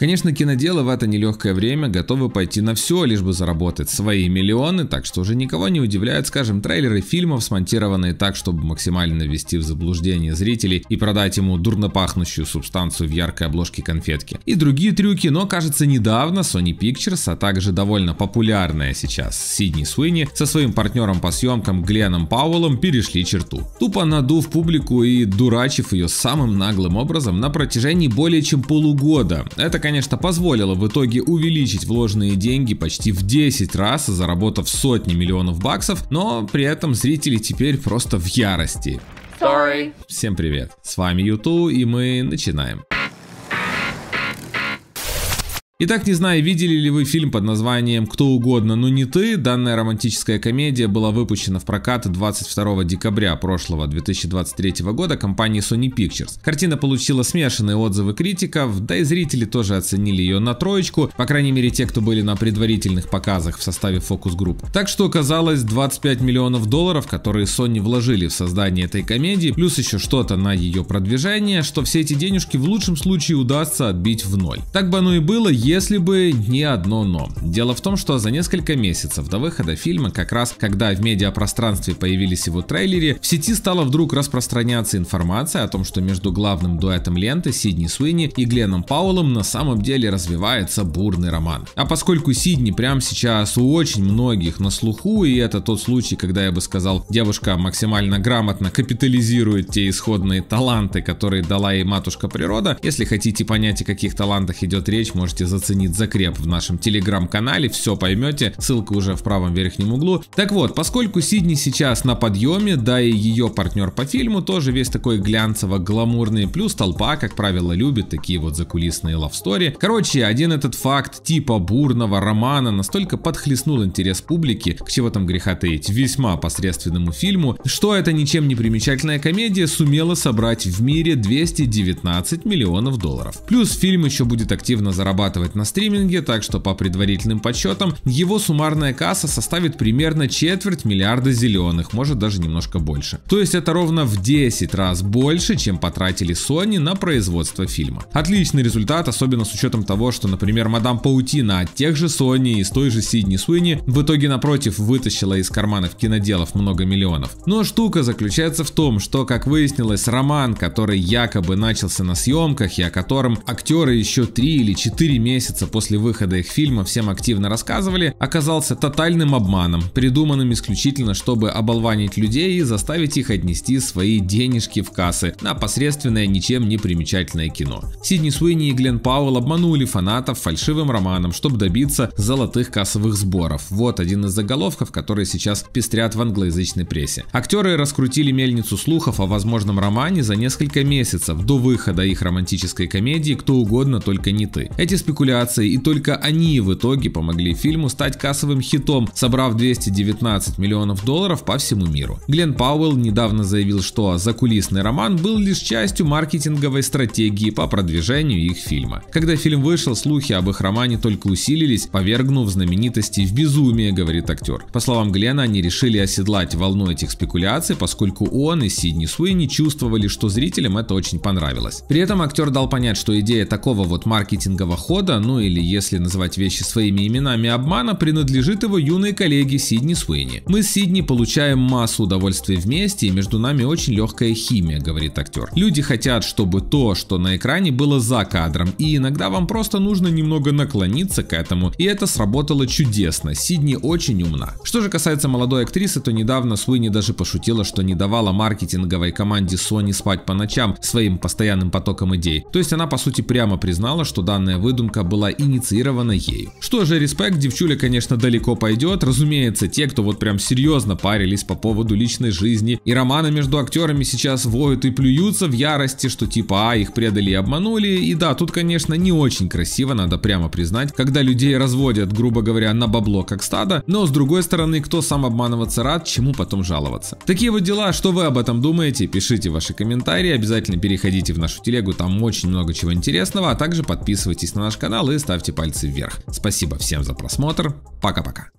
Конечно, киноделы в это нелегкое время готовы пойти на все, лишь бы заработать свои миллионы, так что уже никого не удивляют, скажем, трейлеры фильмов, смонтированные так, чтобы максимально ввести в заблуждение зрителей и продать ему дурно пахнущую субстанцию в яркой обложке конфетки. И другие трюки, но кажется недавно Sony Pictures, а также довольно популярная сейчас Сидни Суини со своим партнером по съемкам Гленом Пауэллом перешли черту. Тупо надув публику и дурачив ее самым наглым образом на протяжении более чем полугода. Это, конечно, конечно, позволило в итоге увеличить вложенные деньги почти в 10 раз, заработав сотни миллионов баксов, но при этом зрители теперь просто в ярости. Sorry. Всем привет, с вами Юту и мы начинаем. Итак, не знаю, видели ли вы фильм под названием «Кто угодно, но не ты». Данная романтическая комедия была выпущена в прокат 22 декабря прошлого 2023 года компанией Sony Pictures. Картина получила смешанные отзывы критиков, да и зрители тоже оценили ее на троечку, по крайней мере те, кто были на предварительных показах в составе фокус-групп. Так что оказалось 25 миллионов долларов, которые Sony вложили в создание этой комедии, плюс еще что-то на ее продвижение, что все эти денежки в лучшем случае удастся отбить в ноль. Так бы оно и было, если бы не одно но. Дело в том, что за несколько месяцев до выхода фильма, как раз когда в медиапространстве появились его трейлеры, в сети стала вдруг распространяться информация о том, что между главным дуэтом ленты Сидни Суини и Гленном Пауэллом на самом деле развивается бурный роман. А поскольку Сидни прямо сейчас у очень многих на слуху, и это тот случай, когда я бы сказал, девушка максимально грамотно капитализирует те исходные таланты, которые дала ей матушка природа, если хотите понять, о каких талантах идет речь, можете за заценит закреп в нашем телеграм-канале, все поймете, ссылка уже в правом верхнем углу. Так вот, поскольку Сидни сейчас на подъеме, да и ее партнер по фильму тоже весь такой глянцево-гламурный, плюс толпа, как правило, любит такие вот закулисные лавстори. Короче, один этот факт типа бурного романа настолько подхлестнул интерес публики, к чего там греха таить, весьма посредственному фильму, что эта ничем не примечательная комедия сумела собрать в мире 219 миллионов долларов. Плюс фильм еще будет активно зарабатывать зарабатывать на стриминге, так что по предварительным подсчетам его суммарная касса составит примерно четверть миллиарда зеленых, может даже немножко больше. То есть это ровно в 10 раз больше, чем потратили Sony на производство фильма. Отличный результат, особенно с учетом того, что, например, Мадам Паутина от тех же Sony и с той же Сидни Суини в итоге напротив вытащила из карманов киноделов много миллионов. Но штука заключается в том, что, как выяснилось, роман, который якобы начался на съемках и о котором актеры еще 3 или 4 месяца месяца после выхода их фильма всем активно рассказывали, оказался тотальным обманом, придуманным исключительно, чтобы оболванить людей и заставить их отнести свои денежки в кассы на посредственное ничем не примечательное кино. Сидни Суини и Глен Пауэлл обманули фанатов фальшивым романом, чтобы добиться золотых кассовых сборов. Вот один из заголовков, которые сейчас пестрят в англоязычной прессе. Актеры раскрутили мельницу слухов о возможном романе за несколько месяцев до выхода их романтической комедии «Кто угодно, только не ты». Эти спекуляции спекуляции, и только они в итоге помогли фильму стать кассовым хитом, собрав 219 миллионов долларов по всему миру. Глен Пауэлл недавно заявил, что закулисный роман был лишь частью маркетинговой стратегии по продвижению их фильма. Когда фильм вышел, слухи об их романе только усилились, повергнув знаменитости в безумие, говорит актер. По словам Глена, они решили оседлать волну этих спекуляций, поскольку он и Сидни Суини чувствовали, что зрителям это очень понравилось. При этом актер дал понять, что идея такого вот маркетингового хода рода, ну или если называть вещи своими именами обмана, принадлежит его юной коллеге Сидни Суини. Мы с Сидни получаем массу удовольствия вместе, и между нами очень легкая химия, говорит актер. Люди хотят, чтобы то, что на экране, было за кадром, и иногда вам просто нужно немного наклониться к этому, и это сработало чудесно. Сидни очень умна. Что же касается молодой актрисы, то недавно Суини даже пошутила, что не давала маркетинговой команде Sony спать по ночам своим постоянным потоком идей. То есть она по сути прямо признала, что данная выдумка сделка была инициирована ею. Что же, респект, девчуля, конечно, далеко пойдет. Разумеется, те, кто вот прям серьезно парились по поводу личной жизни и романа между актерами сейчас воют и плюются в ярости, что типа, а, их предали и обманули. И да, тут, конечно, не очень красиво, надо прямо признать, когда людей разводят, грубо говоря, на бабло как стадо, но с другой стороны, кто сам обманываться рад, чему потом жаловаться. Такие вот дела, что вы об этом думаете, пишите ваши комментарии, обязательно переходите в нашу телегу, там очень много чего интересного, а также подписывайтесь на наш канал, канал и ставьте пальцы вверх. Спасибо всем за просмотр. Пока-пока.